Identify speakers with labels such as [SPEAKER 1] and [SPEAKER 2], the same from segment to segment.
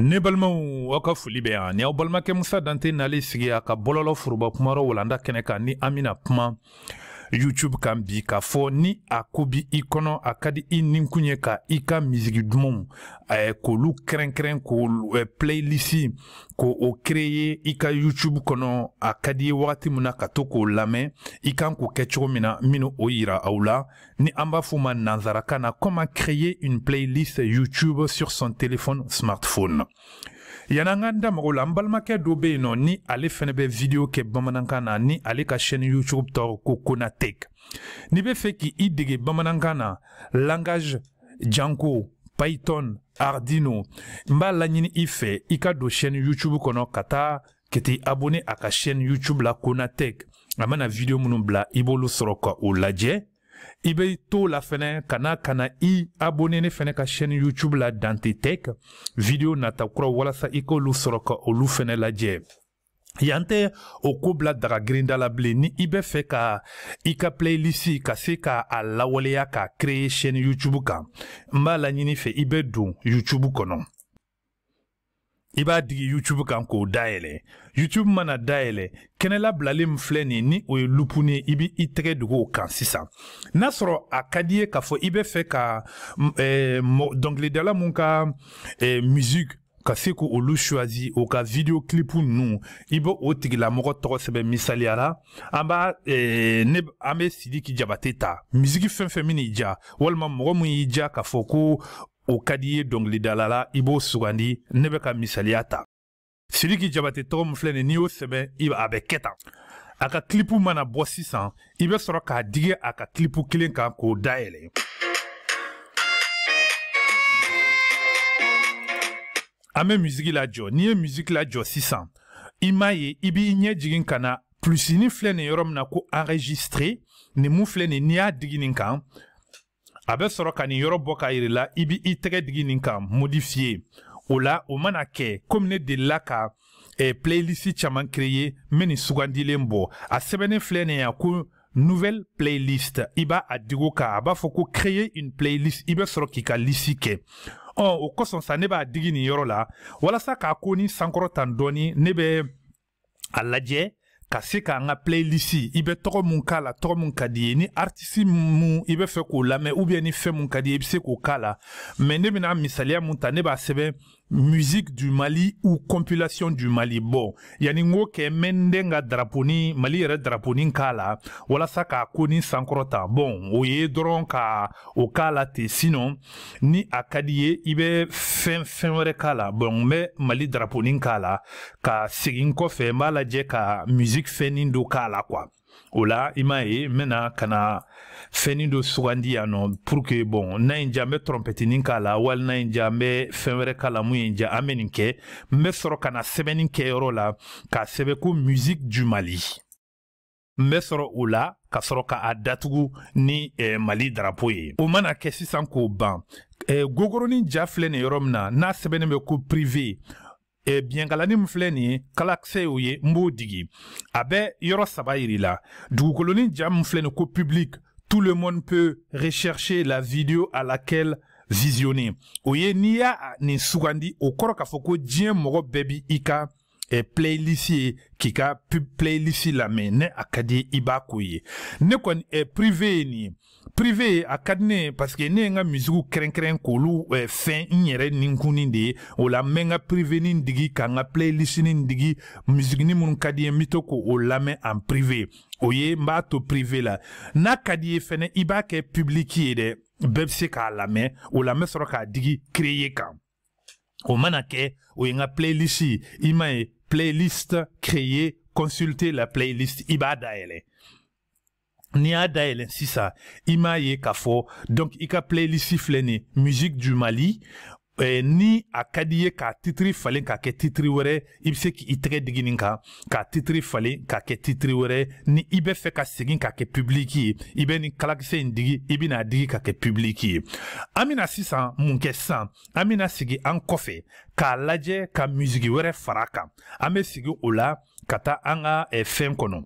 [SPEAKER 1] ne balimaw aw ka foli bɛ yan ni aw balimakɛ musa dante nalen sigi a ka bɔlɔlɔ foroba kumarɔ walanda kɛnɛ kan ni an bena kuma youtube kan bi k'a fɔ ni a ko bi i kɔnɔ a ka di i ninkun ye ka i ka misigi dumanw k'olu kɛrɛnkɛrɛn k'o playlist k'o kereye i ka youtube kɔnɔ a ka di i ye wagati min na ka to k'o lamɛn i kan k'o kɛ cogo min na minnu o yira aw la ni an b'a fɔ ma nanzarakan na comment créer une playlist youtube sur son téléphone smartphone yan'an k'an da mago la n balimakɛ dɔ be yen nɔ ni ale fɛnɛ bɛ vidiyo kɛ bamanankan na ni ale ka shɛni youtube tɔgɔ ko konatek n'i be fɛ k'i dege bamanankan na langage janko python ardino n b'a laɲini i fɛ i ka don shɛni youtube kɔnɔ ka taa kɛt'i abone a ka shɛni youtube la konatek a mana vidiyo minw bila i b'olu sɔrɔ ka o lajɛ i be to la fɛnɛ ka na ka na i abone ne fɛnɛ ka chaîne youtube la dante tek video nata kura walasa i k'olu sɔrɔ ka olu fɛnɛ lajɛ yan tɛ o ko bila daga girinda la bilen ni i bɛ fɛ ka i ka playlist ka se ka a lawaleya k'a créer chaîne youtube kan n b'a laɲini fɛ i bɛ don youtube kɔnɔ i b'a digi youtube kan k'o dayɛlɛ youtube mana dayɛlɛ kɛnɛ labilalen min filɛ nin ni o ye lupuni ye i b' i tɛgɛ dogo o kan sisan n'a sɔrɔ a ka di ye k'a fɔ i bɛ fɛ ka eh, dɔnkilidala min ka eh, musique ka se k' olu suwazi o ka video clip ninnu i b' o tigilamɔgɔ tɔgɔ sɛbɛn misaliyala an b'a eh, ne an bɛ sidiki jabate ta misiki fɛn fɛn min n'i ja walima mɔgɔ min y'i ja k'a fɔ ko o ka di i ye dɔngilidalala i b'o sugandi ne bɛ ka misaliya ta sidiki jabate tɔgɔ min filɛ nin n'i y'o sɛbɛn i a bɛ kɛ tan a ka kilipu mana bɔ sisan i bɛ sɔrɔ k'a digi a ka kilipu kelen kan k'o dayɛlɛ an bɛ misiki lajɔ n'i ye misiki lajɔ sisan i m'a ye i b'i ɲɛ jigin ka na plusini filɛ nin yɔrɔ min na ko enregistre nin mun filɛ nin n'i y'a digi nin kan a bɛ sɔrɔ ka nin yɔrɔ bɔ k'a yir'i la i b' i tɛgɛ digi nin kan modifiye o la o mana kɛ komi ne delila ka eh, playlist caman créé n be nin sugandilen bɔ a sɛbɛnnin filɛ nin ya ko nouvelle playlist i b'a a digo kan a b'a fɔ ko créer une playlist i bɛ sɔrɔ k'i ka lisi kɛ ɔ o kosɔn sa ne b'a digi nin yɔrɔ la walasa k'a ko ni sankɔrɔtan dɔɔni ne bɛ a lajɛ ka se k'an ka playlist i bɛ tɔgɔ mun k'a la tɔgɔ mun ka di ye ni artiste mun i bɛ fɛ k'o lamɛn ou bien ni fɛn mun ka di ye i bɛ se k'o k'a la mɛ ne bɛna misaliya mun ta ne b'a sɛbɛn musique du Mali ou compilation du Mali bon yani ngo kɛ mɛ n den ka daraponi Mali yɛrɛ daraponi k'a la walasa k'a ko ni sankɔrɔta bon o ye dɔrɔn ka o k'a la ten sinon ni a ka di ye i bɛ fɛn fɛn wɛrɛ k'a la bon n bɛ Mali daraponi k'a la ka segin kɔfɛ n b'a lajɛ ka musique fɛnin dɔ k'a la quoi o la i m'a ye n bɛna ka na fɛnni dɔ sugandi yan nɔ pour que bon n'a ye n diya n bɛ tɔrɔmpɛtinin k'a la wali n'a ye n diya n bɛ fɛn wɛrɛ k'a la mun ye n diya an bɛ nin kɛ n bɛ sɔrɔ ka na sɛbɛnni kɛyɔrɔ la k'a sɛbɛn ko musique du mali n bɛ sɔrɔ o la ka sɔrɔ k'a datugu ni eh, mali darapo ye o mana kɛ sisan k'o ban eh, gogoronin ja filɛ nin yɔrɔ min na n'a sɛbɛnnen bɛ ko privé eh bien min filɛ nin ye kalakisɛw ye n b'o digi a bɛ yɔrɔ saba yiri la dugukolonin ja min filɛ nin ko public tout le monde peut rechercher la vidéo à laquelle visionner o ye n'i y'a nin sugandi o kɔrɔ k'a fɔ ko e playlist ye k'i ka playlist lamɛn ne a eh, eh, ka di i b'a k'o ye ne kɔni e privé ye nin ye privé ye a ka di ne ye parce que ne ye n ka misigiw kɛrɛnkɛrɛn k'olu e, fɛn n yɛrɛ ninkunni de ye o la n bɛ n ka privé nin digi ka n ka playlist nin digi misiginin minnu ka di n ye n bɛ to k'o lamɛn en privé o ye n b'a to privé la n'a ka di i ye fɛnɛ i b'a kɛ public ye dɛ bɛɛ bɛ se k'a lamɛn o la n bɛ sɔrɔ k'a digi créer kan Au Manake, ou il e y a playlist il e playlist consulter la playlist Iba Daele. n'i a dayɛlɛ sisan i m'a ye kafo. donc Ika playlist musique du mali Eh, ni akadye ka titri falen kake titri were, ipse ki iteke digi ninka, ka titri falen kake titri were, ni ibe fe kasegin kake publiki, ibe ni kalakise yin digi, ibe na digi kake publiki. Amina si san mounke san, amina si gi an kofi, ka laje ka mizgi were faraka, ame si gi oula kata an a e fem konon.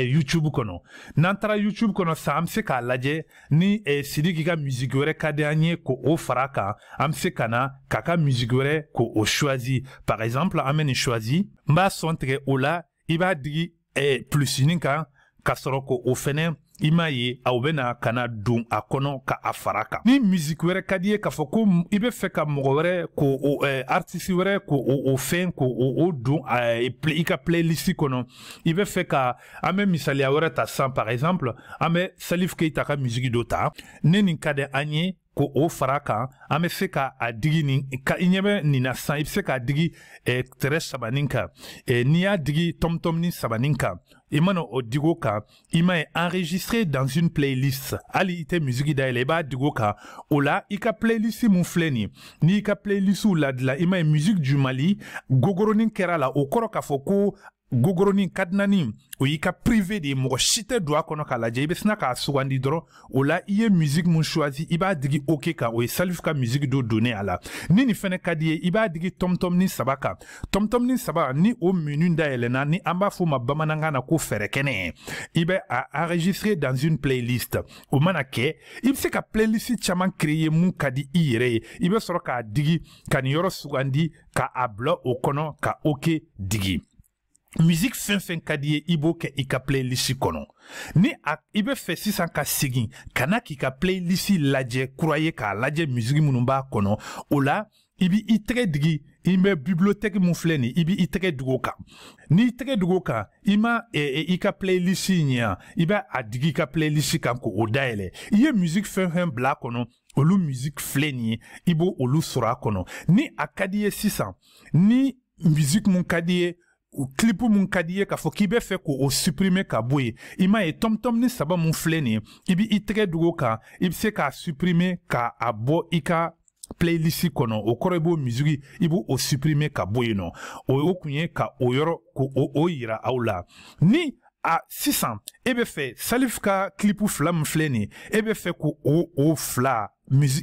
[SPEAKER 1] YouTube kɔnɔ n'an taara YouTube kɔnɔ sisan an k'a ni E Sidiki ka musique wɛrɛ ka di ko o fara kan an na ko o choisi par exemple an choisi n b'a sɔn tigɛ o la i b'a digi e, ka ko o fɛnɛ i m'a ye a u bɛna ka na don a kɔnɔ ka a fara kan ni misiki wɛrɛ ka di ye k'a fɔ ko i bɛ fɛ ka mɔgɔ wɛrɛ ko o eh, artisi wɛrɛ ko o, o fɛn ko o, o don eh, i ka playlist kɔnɔ i bɛ fɛ ka an bɛ misaliya wɛrɛ ta sisan par exemple an bɛ salif keita ka misiki dɔ ta ne nin ka di an ye ko o fara kan an bɛ se ka a digi nin ka i ɲɛ bɛ na sisan i digi eh, n'i y'a digi tɔmtɔmni sabanin kan i mana o enregistré dans une playlist ali i musique musiki dayɛlɛ i b'a o la i ka playlist mun filɛ n'i ka la ladilan i m'a musique du mali gogoronin kɛra la o kɔrɔ k'a gogoronin kadinanin o y'i ka prive de ye mɔgɔ si tɛ don a kɔnɔ k'a lajɛ i bɛ sina k'a sugandi dɔrɔn o la i ye musiki mun suwazi i b'a digi ok kan o ye salif ka musiki do donnen a la ni nin fɛnɛ ka di ye i b'a digi tɔmtɔmini saba kan tɔmtɔmini saba ni o minu dayɛlɛnna ni an b'a fɔ ma bamanankan na ko fɛɛrɛkɛnɛ i bɛ a enregistre dans une playlist o mana kɛ i be se ka playlist caaman kreye mun ka di i yɛrɛ ye i be sɔrɔ k'a digi ka nin yɔrɔ sugandi ka a bila o kɔnɔ ka ok digi mizik fen fen kadiye ibo ke i ka play lisi konon. Ni ak ibe fe sisan ka sigin, kana ki ka play lisi laje, kura ye ka laje miziki moun mba konon, o la ibi itre dri, ime biblioteki moun fleni, ibi itre drugo kam. Ni itre drugo kam, ima e, e i ka play lisi nye, ibe adri ka play lisi kam ko o da ele. Iye mizik fen fen bla konon, olo mizik fleni, ibo olo sora konon. Ni ak kadiye sisan, ni mizik moun kadiye, kilipu mun ka di ye k'a fɔ k'i bɛ fɛ k'o supprime ka bɔ yen i m'a ye tɔmtɔm ni saba mun filɛ nin ye i b' i tɛgɛ dogo kan i bɛ se k'a supprime ka a bɔ i ka playlist kɔnɔ o kɔrɔ i b'o misigi i b'o supprime ka bɔ yen nɔ o kun ye ka o yɔrɔ ko o yira aw la ni a sisan e bɛ fɛ salif ka kilipu fila min filɛ nin e bɛ fɛ ko o o fila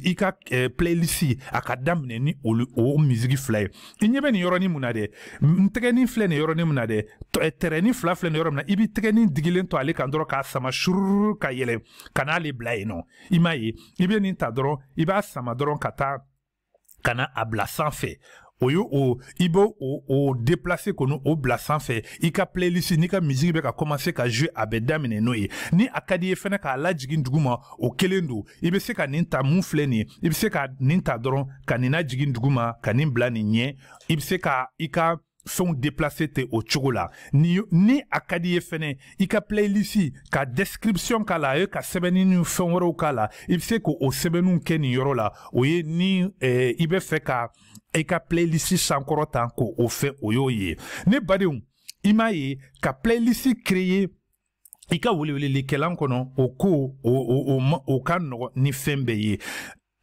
[SPEAKER 1] i ka eh, playlist a ka daminɛ ni olu o misiki fila ye i ɲɛ bɛ nin yɔrɔnin mun na dɛ n tɛgɛnin filɛ nin yɔrɔnin mun na dɛ eh, tɛrɛnin fila filɛ nin yɔrɔ min na i b'i tɛgɛnin digilen to ale kan dɔrɔn k'a sama sururu ka yɛlɛ ka n'ale bila yen nɔ i m'a ye i bɛ nin ta dɔrɔn i b'a sama dɔrɔn ka taa ka na a bila sanfɛ o y' o i b'o o o déplacer kɔni o bila sanfɛ i ka playlist n'i ka musique bɛ ka commencer ka jouer a bɛ daminɛ n'o ye ni a ka d'i ye fɛnɛ k'a lajigin duguma o kelen don i bɛ se ka nin ta mun filɛ nin ye i bɛ se ka nin ta dɔrɔn ka nin najigin duguma ka nin bila nin ɲɛ i bɛ se ka i ka fɛnw déplacer ten o cogo la ni ni a ka di ye fɛnɛ i ka playlist ka description k'a la a ye ka sɛbɛnni ni fɛn wɛrɛw k'a la i bɛ se k'o sɛbɛnniw kɛ nin yɔrɔ la o ye ni eh, i bɛ fɛ ka i e ka playlist sankɔrɔta ko o fɛ o y'o ye ne badenw i m'a ye ka playlist créer i e ka welewelelikalan kɔnɔ o ko o o o o ka nɔgɔ ni fɛn bɛɛ ye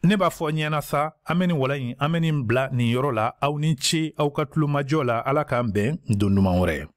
[SPEAKER 1] ne b'a fɔ ɲɛna sa an bɛ nin wala yi an bɛ nin bila nin yɔrɔ la aw ni ce aw ka tulomajɔ la ala k'an bɛn don duman wɛrɛ